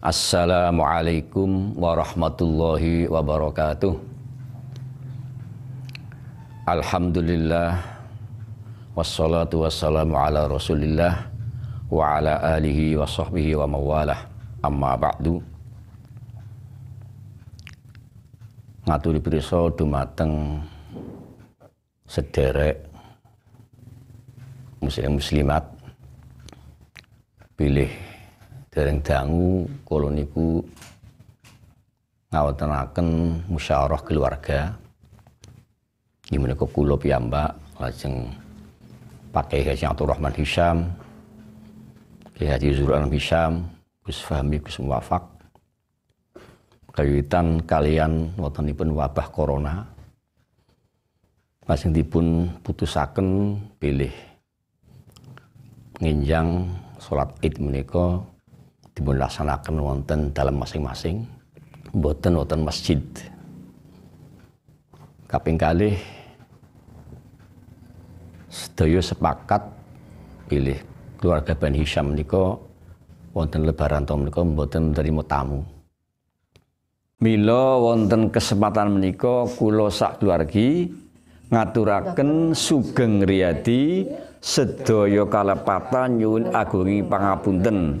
Assalamualaikum warahmatullahi wabarakatuh. Alhamdulillah wassalatu wassalamu ala Rasulillah wa ala alihi wa sahbihi wa mawalah. Amma ba'du. Ngaturi pirsa dumateng sederek muslim muslimat pilih dereng dangu koloniku ngawetanaken musyawarah keluarga gimana ke kula piyambak lajeng pakai Haji Abdul Rahman Hisham Ki Haji Zul Alam Hisham Gus Fahmi Gus Muwafak kalian wontenipun wabah corona lajeng dipun putusaken pilih nginjang sholat id menikah dipunlaksanakan wonten dalam masing-masing boten wonten masjid kaping kali sedaya sepakat pilih keluarga Ben Hisham menika wonten lebaran tahun menika mboten menerima tamu Milo wonten kesempatan menika kula sak keluargi ngaturaken sugeng riyadi sedaya kalepatan nyuwun agungi pangapunten.